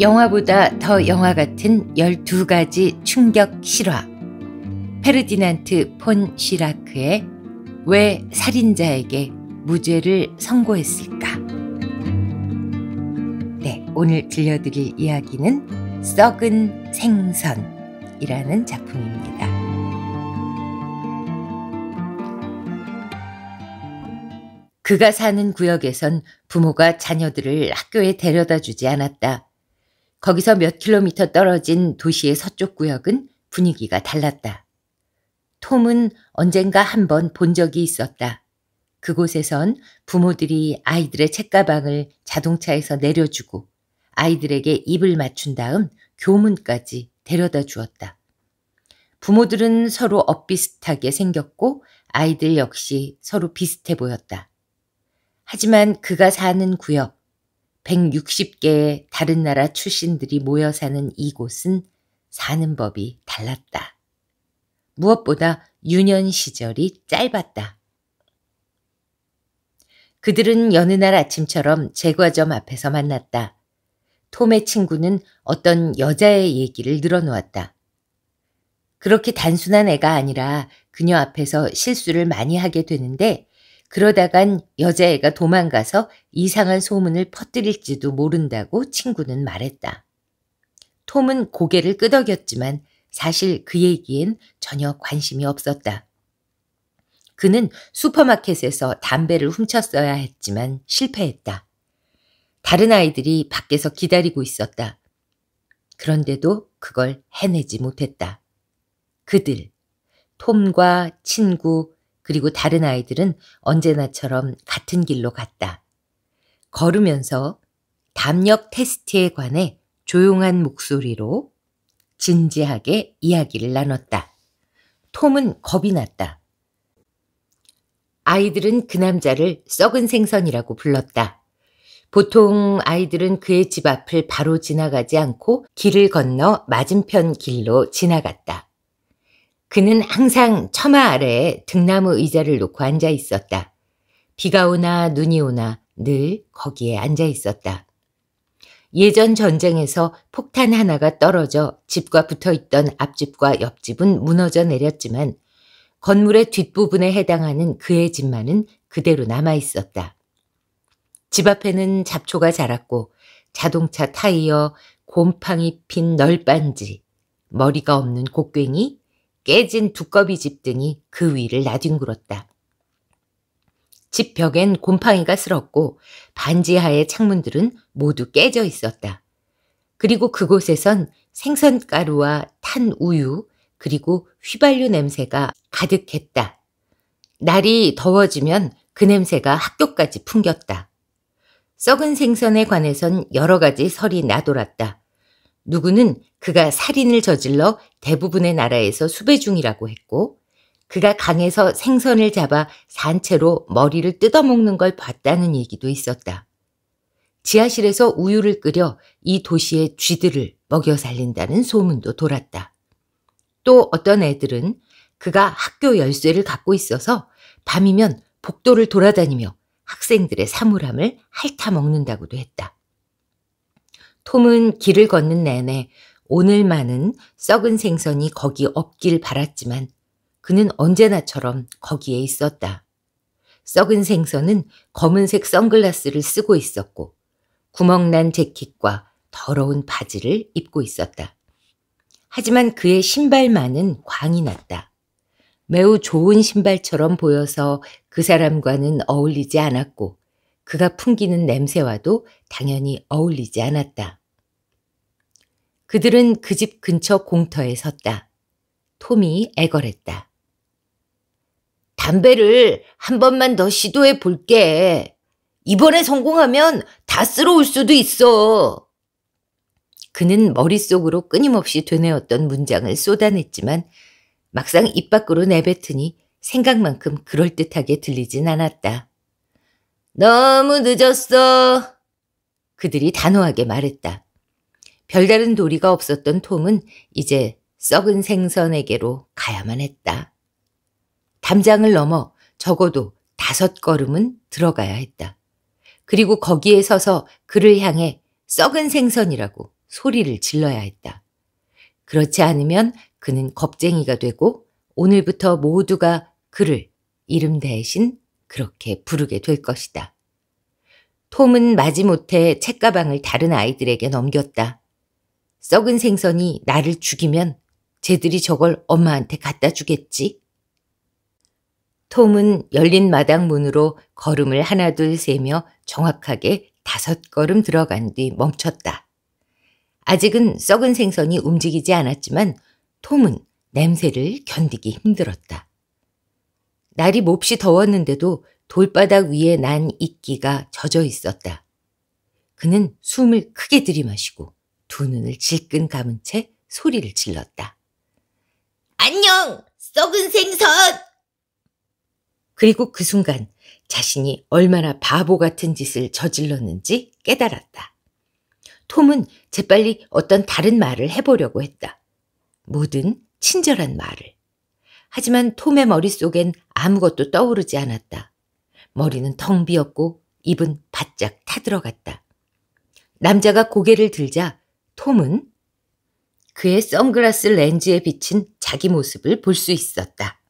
영화보다 더 영화 같은 12가지 충격 실화. 페르디난트 폰 시라크의 왜 살인자에게 무죄를 선고했을까? 네, 오늘 들려드릴 이야기는 썩은 생선이라는 작품입니다. 그가 사는 구역에선 부모가 자녀들을 학교에 데려다 주지 않았다. 거기서 몇 킬로미터 떨어진 도시의 서쪽 구역은 분위기가 달랐다. 톰은 언젠가 한 번 본 적이 있었다. 그곳에선 부모들이 아이들의 책가방을 자동차에서 내려주고 아이들에게 입을 맞춘 다음 교문까지 데려다 주었다. 부모들은 서로 엇비슷하게 생겼고 아이들 역시 서로 비슷해 보였다. 하지만 그가 사는 구역, 160개의 다른 나라 출신들이 모여 사는 이곳은 사는 법이 달랐다. 무엇보다 유년 시절이 짧았다. 그들은 여느 날 아침처럼 제과점 앞에서 만났다. 톰의 친구는 어떤 여자의 얘기를 늘어놓았다. 그렇게 단순한 애가 아니라 그녀 앞에서 실수를 많이 하게 되는데 그러다간 여자애가 도망가서 이상한 소문을 퍼뜨릴지도 모른다고 친구는 말했다. 톰은 고개를 끄덕였지만 사실 그 얘기엔 전혀 관심이 없었다. 그는 슈퍼마켓에서 담배를 훔쳤어야 했지만 실패했다. 다른 아이들이 밖에서 기다리고 있었다. 그런데도 그걸 해내지 못했다. 그들, 톰과 친구, 그리고 다른 아이들은 언제나처럼 같은 길로 갔다. 걸으면서 담력 테스트에 관해 조용한 목소리로 진지하게 이야기를 나눴다. 톰은 겁이 났다. 아이들은 그 남자를 썩은 생선이라고 불렀다. 보통 아이들은 그의 집 앞을 바로 지나가지 않고 길을 건너 맞은편 길로 지나갔다. 그는 항상 처마 아래에 등나무 의자를 놓고 앉아 있었다. 비가 오나 눈이 오나 늘 거기에 앉아 있었다. 예전 전쟁에서 폭탄 하나가 떨어져 집과 붙어 있던 앞집과 옆집은 무너져 내렸지만 건물의 뒷부분에 해당하는 그의 집만은 그대로 남아 있었다. 집 앞에는 잡초가 자랐고 자동차 타이어, 곰팡이 핀 널빤지, 머리가 없는 곡괭이, 깨진 두꺼비 집 등이 그 위를 나뒹굴었다. 집 벽엔 곰팡이가 쓸었고 반지하의 창문들은 모두 깨져 있었다. 그리고 그곳에선 생선가루와 탄 우유 그리고 휘발유 냄새가 가득했다. 날이 더워지면 그 냄새가 학교까지 풍겼다. 썩은 생선에 관해선 여러 가지 설이 나돌았다. 누구는 그가 살인을 저질러 대부분의 나라에서 수배 중이라고 했고 그가 강에서 생선을 잡아 산채로 머리를 뜯어먹는 걸 봤다는 얘기도 있었다. 지하실에서 우유를 끓여 이 도시의 쥐들을 먹여 살린다는 소문도 돌았다. 또 어떤 애들은 그가 학교 열쇠를 갖고 있어서 밤이면 복도를 돌아다니며 학생들의 사물함을 핥아먹는다고도 했다. 톰은 길을 걷는 내내 오늘만은 썩은 생선이 거기 없길 바랐지만 그는 언제나처럼 거기에 있었다. 썩은 생선은 검은색 선글라스를 쓰고 있었고 구멍난 재킷과 더러운 바지를 입고 있었다. 하지만 그의 신발만은 광이 났다. 매우 좋은 신발처럼 보여서 그 사람과는 어울리지 않았고 그가 풍기는 냄새와도 당연히 어울리지 않았다. 그들은 그 집 근처 공터에 섰다. 톰이 애걸했다. 담배를 한 번만 더 시도해 볼게. 이번에 성공하면 다 쓸어올 수도 있어. 그는 머릿속으로 끊임없이 되뇌었던 문장을 쏟아냈지만 막상 입 밖으로 내뱉으니 생각만큼 그럴듯하게 들리진 않았다. 너무 늦었어. 그들이 단호하게 말했다. 별다른 도리가 없었던 톰은 이제 썩은 생선에게로 가야만 했다. 담장을 넘어 적어도 다섯 걸음은 들어가야 했다. 그리고 거기에 서서 그를 향해 썩은 생선이라고 소리를 질러야 했다. 그렇지 않으면 그는 겁쟁이가 되고 오늘부터 모두가 그를 이름 대신 그렇게 부르게 될 것이다. 톰은 마지못해 책가방을 다른 아이들에게 넘겼다. 썩은 생선이 나를 죽이면 쟤들이 저걸 엄마한테 갖다 주겠지. 톰은 열린 마당 문으로 걸음을 하나둘 세며 정확하게 다섯 걸음 들어간 뒤 멈췄다. 아직은 썩은 생선이 움직이지 않았지만 톰은 냄새를 견디기 힘들었다. 날이 몹시 더웠는데도 돌바닥 위에 난 이끼가 젖어 있었다. 그는 숨을 크게 들이마시고 두 눈을 질끈 감은 채 소리를 질렀다. 안녕! 썩은 생선! 그리고 그 순간 자신이 얼마나 바보 같은 짓을 저질렀는지 깨달았다. 톰은 재빨리 어떤 다른 말을 해보려고 했다. 모든 친절한 말을. 하지만 톰의 머릿속엔 아무것도 떠오르지 않았다. 머리는 텅 비었고 입은 바짝 타들어갔다. 남자가 고개를 들자 톰은 그의 선글라스 렌즈에 비친 자기 모습을 볼 수 있었다.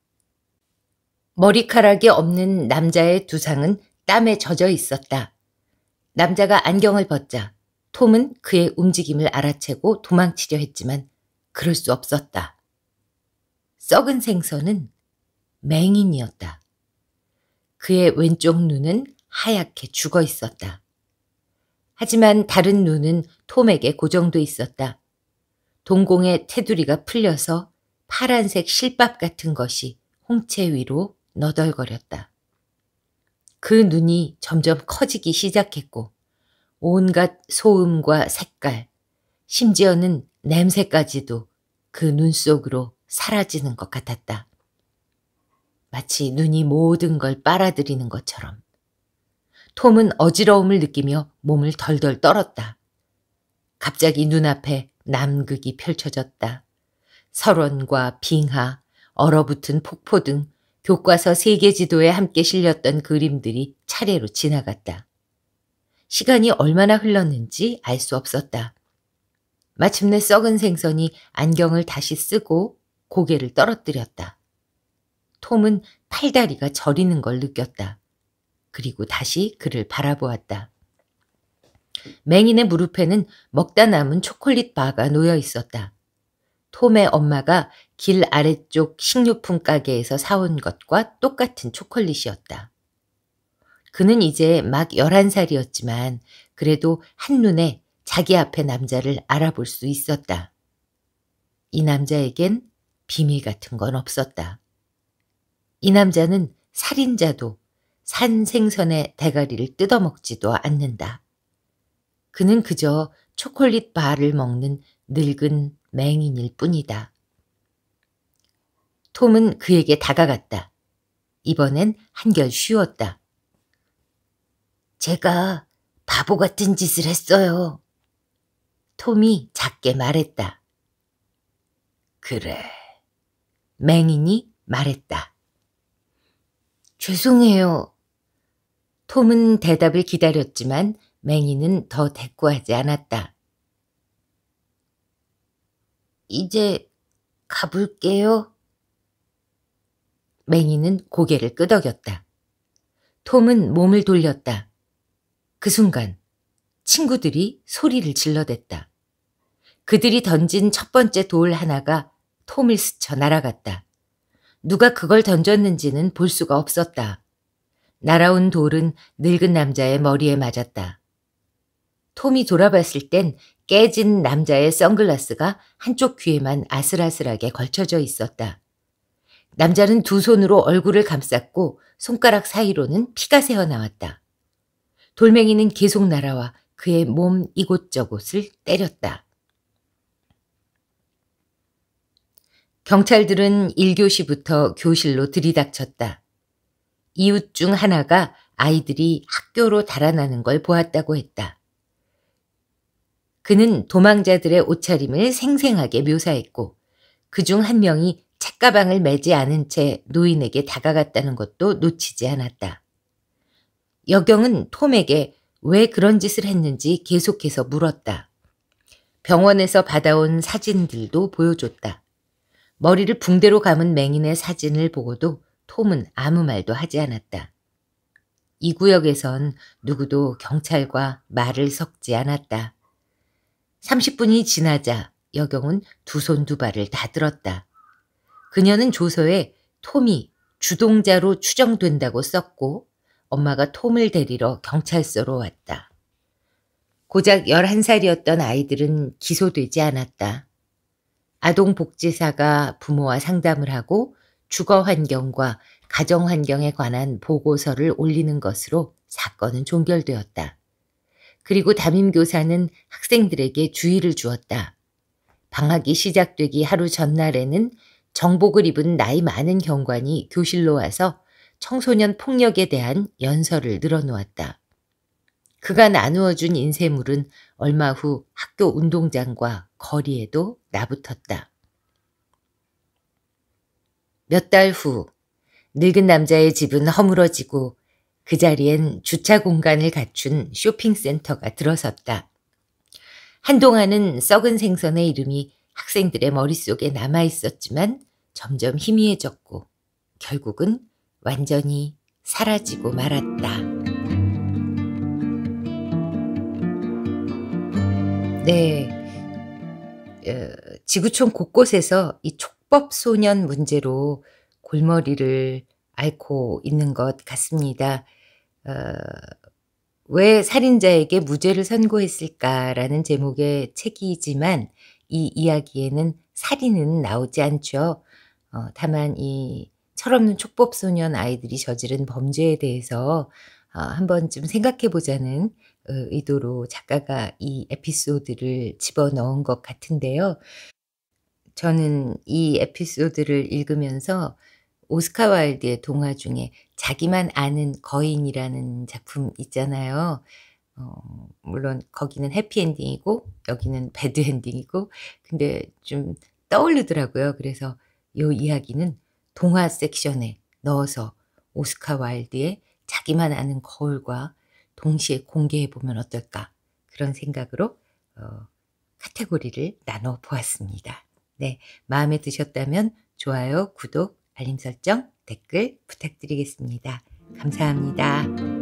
머리카락이 없는 남자의 두상은 땀에 젖어 있었다. 남자가 안경을 벗자 톰은 그의 움직임을 알아채고 도망치려 했지만 그럴 수 없었다. 썩은 생선은 맹인이었다. 그의 왼쪽 눈은 하얗게 죽어 있었다. 하지만 다른 눈은 톰에게 고정돼 있었다. 동공의 테두리가 풀려서 파란색 실밥 같은 것이 홍채 위로 너덜거렸다. 그 눈이 점점 커지기 시작했고 온갖 소음과 색깔, 심지어는 냄새까지도 그 눈 속으로 사라지는 것 같았다. 마치 눈이 모든 걸 빨아들이는 것처럼. 톰은 어지러움을 느끼며 몸을 덜덜 떨었다. 갑자기 눈앞에 남극이 펼쳐졌다. 설원과 빙하, 얼어붙은 폭포 등 교과서 세계 지도에 함께 실렸던 그림들이 차례로 지나갔다. 시간이 얼마나 흘렀는지 알 수 없었다. 마침내 썩은 생선이 안경을 다시 쓰고 고개를 떨어뜨렸다. 톰은 팔다리가 저리는 걸 느꼈다. 그리고 다시 그를 바라보았다. 맹인의 무릎에는 먹다 남은 초콜릿 바가 놓여 있었다. 톰의 엄마가 길 아래쪽 식료품 가게에서 사온 것과 똑같은 초콜릿이었다. 그는 이제 막 11살이었지만 그래도 한눈에 자기 앞에 남자를 알아볼 수 있었다. 이 남자에겐 비밀 같은 건 없었다. 이 남자는 살인자도 산 생선의 대가리를 뜯어먹지도 않는다. 그는 그저 초콜릿 바를 먹는 늙은 맹인일 뿐이다. 톰은 그에게 다가갔다. 이번엔 한결 쉬웠다. 제가 바보 같은 짓을 했어요. 톰이 작게 말했다. 그래. 맹인이 말했다. 죄송해요. 톰은 대답을 기다렸지만 맹이는 더 대꾸하지 않았다. 이제 가볼게요. 맹이는 고개를 끄덕였다. 톰은 몸을 돌렸다. 그 순간 친구들이 소리를 질러댔다. 그들이 던진 첫 번째 돌 하나가 톰을 스쳐 날아갔다. 누가 그걸 던졌는지는 볼 수가 없었다. 날아온 돌은 늙은 남자의 머리에 맞았다. 톰이 돌아봤을 땐 깨진 남자의 선글라스가 한쪽 귀에만 아슬아슬하게 걸쳐져 있었다. 남자는 두 손으로 얼굴을 감쌌고 손가락 사이로는 피가 새어나왔다. 돌멩이는 계속 날아와 그의 몸 이곳저곳을 때렸다. 경찰들은 1교시부터 교실로 들이닥쳤다. 이웃 중 하나가 아이들이 학교로 달아나는 걸 보았다고 했다. 그는 도망자들의 옷차림을 생생하게 묘사했고 그 중 한 명이 책가방을 매지 않은 채 노인에게 다가갔다는 것도 놓치지 않았다. 여경은 톰에게 왜 그런 짓을 했는지 계속해서 물었다. 병원에서 받아온 사진들도 보여줬다. 머리를 붕대로 감은 맹인의 사진을 보고도 톰은 아무 말도 하지 않았다. 이 구역에선 누구도 경찰과 말을 섞지 않았다. 30분이 지나자 여경은 두 손 두 발을 다 들었다. 그녀는 조서에 톰이 주동자로 추정된다고 썼고 엄마가 톰을 데리러 경찰서로 왔다. 고작 11살이었던 아이들은 기소되지 않았다. 아동복지사가 부모와 상담을 하고 주거 환경과 가정 환경에 관한 보고서를 올리는 것으로 사건은 종결되었다. 그리고 담임교사는 학생들에게 주의를 주었다. 방학이 시작되기 하루 전날에는 정복을 입은 나이 많은 경관이 교실로 와서 청소년 폭력에 대한 연설을 늘어놓았다. 그가 나누어준 인쇄물은 얼마 후 학교 운동장과 거리에도 나붙었다. 몇달후 늙은 남자의 집은 허물어지고 그 자리엔 주차 공간을 갖춘 쇼핑센터가 들어섰다. 한동안은 썩은 생선의 이름이 학생들의 머릿속에 남아 있었지만 점점 희미해졌고 결국은 완전히 사라지고 말았다. 네. 어, 지구촌 곳곳에서 이 촉, 합법소년 문제로 골머리를 앓고 있는 것 같습니다. 어, 왜 살인자에게 무죄를 선고했을까라는 제목의 책이지만 이 이야기에는 살인은 나오지 않죠. 어, 다만 이 철없는 촉법소년 아이들이 저지른 범죄에 대해서 어, 한 번쯤 생각해 보자는 어, 의도로 작가가 이 에피소드를 집어넣은 것 같은데요. 저는 이 에피소드를 읽으면서 오스카 와일드의 동화 중에 자기만 아는 거인이라는 작품 있잖아요. 어, 물론 거기는 해피엔딩이고 여기는 배드엔딩이고 근데 좀 떠오르더라고요. 그래서 이 이야기는 동화 섹션에 넣어서 오스카 와일드의 자기만 아는 거울과 동시에 공개해 보면 어떨까 그런 생각으로 어, 카테고리를 나눠 보았습니다. 네, 마음에 드셨다면 좋아요, 구독, 알림 설정, 댓글 부탁드리겠습니다. 감사합니다.